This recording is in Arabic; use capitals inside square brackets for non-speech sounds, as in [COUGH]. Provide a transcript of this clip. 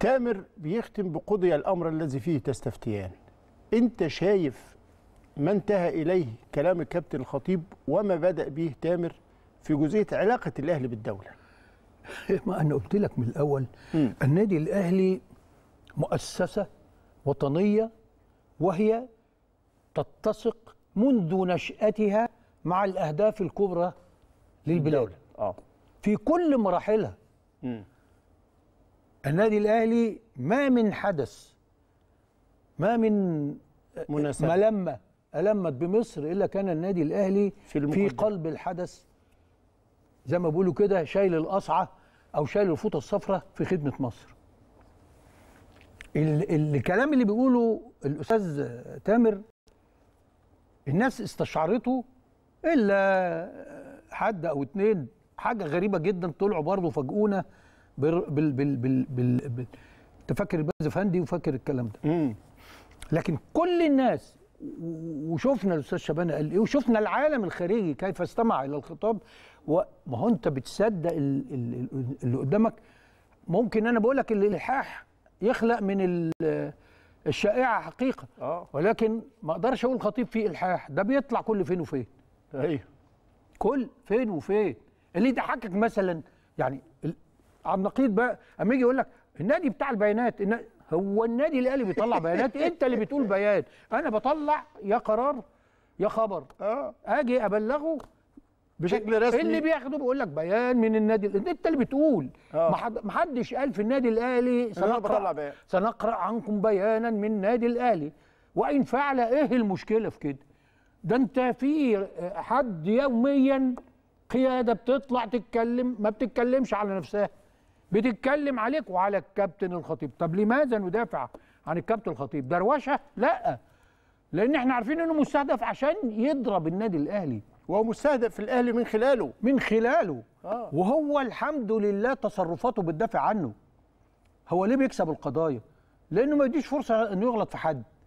تامر بيختم بقضي الأمر الذي فيه تستفتيان أنت شايف ما انتهى إليه كلام الكابتن الخطيب وما بدأ به تامر في جزئية علاقة الأهلي بالدولة [LAUGHS] ما أنا قلت لك من الأول م. النادي الأهلي مؤسسة وطنية وهي تتسق منذ نشأتها مع الأهداف الكبرى للبلاد آه. في كل مراحلها م. النادي الاهلي ما من حدث ما من مناسبة. ملمه المت بمصر الا كان النادي الاهلي في, في قلب الحدث زي ما بيقولوا كده شايل القصعه او شايل الفوطه الصفراء في خدمه مصر الكلام اللي بيقوله الاستاذ تامر الناس استشعرته الا حد او اتنين حاجه غريبه جدا طلعوا برضه فاجئونا بال بال بال بال بال انت فاكر الباز فندي وفاكر الكلام ده مم. لكن كل الناس وشفنا الاستاذ شبانه قال ايه وشفنا العالم الخارجي كيف استمع الى الخطاب وما هو انت بتصدق اللي قدامك ممكن انا بقول لك الالحاح يخلق من الشائعه حقيقه آه. ولكن ما اقدرش اقول خطيب فيه الحاح ده بيطلع كل فين وفين ايوه كل فين وفين اللي يضحكك مثلا يعني عبد النقيض بقى اما يجي يقول لك النادي بتاع البيانات هو النادي الاهلي بيطلع بيانات [LAUGHS] انت اللي بتقول بيان انا بطلع يا قرار يا خبر اه اجي ابلغه بشكل رسمي اللي بياخده بيقول لك بيان من النادي انت اللي بتقول آه. ما حدش قال في النادي الاهلي سنقرا سنقرا عنكم بيانا من النادي الاهلي وان فعل ايه المشكله في كده ده انت في حد يوميا قياده بتطلع تتكلم ما بتتكلمش على نفسها بتتكلم عليك وعلى الكابتن الخطيب طب لماذا ندافع عن الكابتن الخطيب دروشه لا لان احنا عارفين انه مستهدف عشان يضرب النادي الاهلي وهو مستهدف في الاهلي من خلاله من خلاله آه. وهو الحمد لله تصرفاته بتدافع عنه هو ليه بيكسب القضايا لانه ما يديش فرصه انه يغلط في حد